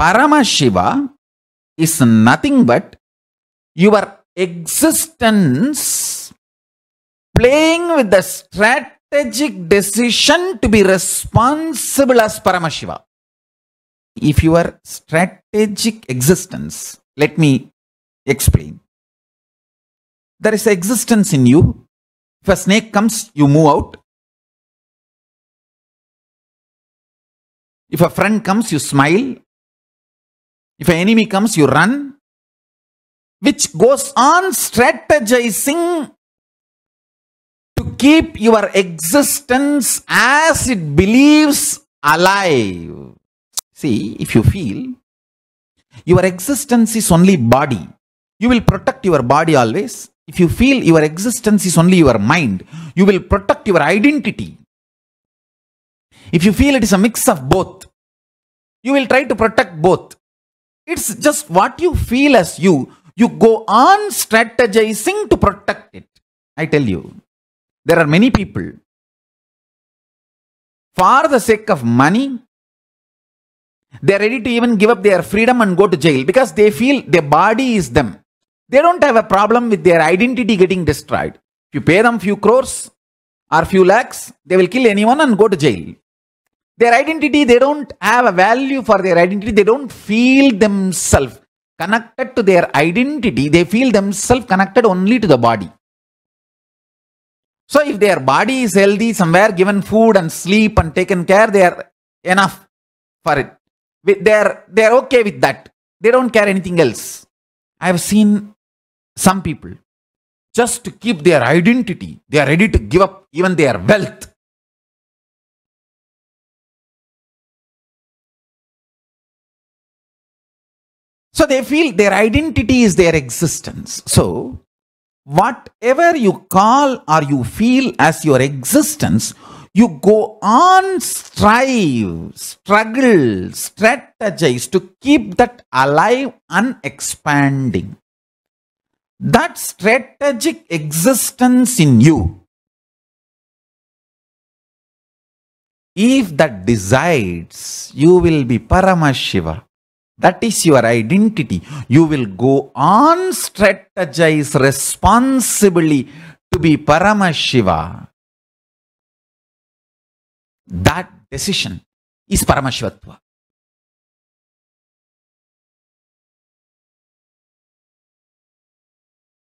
Paramashiva is nothing but your existence playing with the strategic decision to be responsible as Paramashiva. If your strategic existence, let me explain. There is existence in you. If a snake comes, you move out. If a friend comes, you smile. If an enemy comes, you run, which goes on strategizing to keep your existence as it believes alive. See, if you feel your existence is only body, you will protect your body always. If you feel your existence is only your mind, you will protect your identity. If you feel it is a mix of both, you will try to protect both. It's just what you feel as you. You go on strategizing to protect it. I tell you, there are many people. For the sake of money, they are ready to even give up their freedom and go to jail because they feel their body is them. They don't have a problem with their identity getting destroyed. If you pay them few crores or few lakhs, they will kill anyone and go to jail their identity they don't have a value for their identity they don't feel themselves connected to their identity they feel themselves connected only to the body so if their body is healthy somewhere given food and sleep and taken care they are enough for it they're they're okay with that they don't care anything else i have seen some people just to keep their identity they are ready to give up even their wealth So they feel their identity is their existence. So whatever you call or you feel as your existence, you go on strive, struggle, strategize to keep that alive and expanding. That strategic existence in you, if that decides, you will be Paramashiva. That is your identity. You will go on strategize responsibly to be Paramashiva. That decision is Paramashivatva.